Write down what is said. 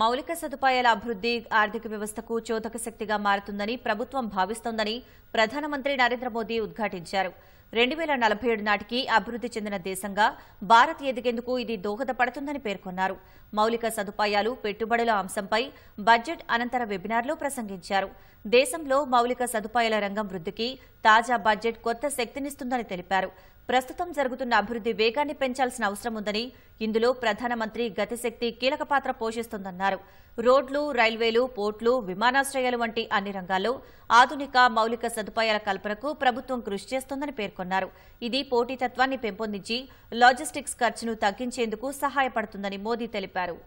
మౌలిక సదుపాయాల అభివృద్ది ఆర్థిక వ్యవస్థకు చోదక శక్తిగా మారుతుందని ప్రభుత్వం భావిస్తోందని ప్రధానమంత్రి నరేంద్ర మోదీ ఉద్ఘాటించారు రెండు వేల నలభై ఏడు నాటికి అభివృద్ది చెందిన దేశంగా భారత్ ఎదిగేందుకు ఇది దోహదపడుతుందని పేర్కొన్నారు మౌలిక సదుపాయాలు పెట్టుబడుల అంశంపై బడ్జెట్ అనంతర వెబినార్లో ప్రసంగించారు దేశంలో మౌలిక సదుపాయాల రంగం వృద్దికి తాజా బడ్జెట్ కొత్త శక్తినిస్తుందని తెలిపారు ప్రస్తుతం జరుగుతున్న అభివృద్ది వేగాన్ని పెంచాల్సిన అవసరం ఉందని ఇందులో ప్రధానమంత్రి గతిశక్తి కీలక పాత్ర పోషిస్తుందన్నారు రోడ్లు రైల్వేలు పోర్ట్లు విమానాశ్రయాలు వంటి అన్ని రంగాల్లో ఆధునిక మౌలిక సదుపాయాల కల్పనకు ప్రభుత్వం కృషి చేస్తోందని పేర్కొన్నారు ఇది పోటీతత్వాన్ని పెంపొందించి లాజిస్టిక్స్ ఖర్చును తగ్గించేందుకు సహాయపడుతుందని మోదీ తెలిపారు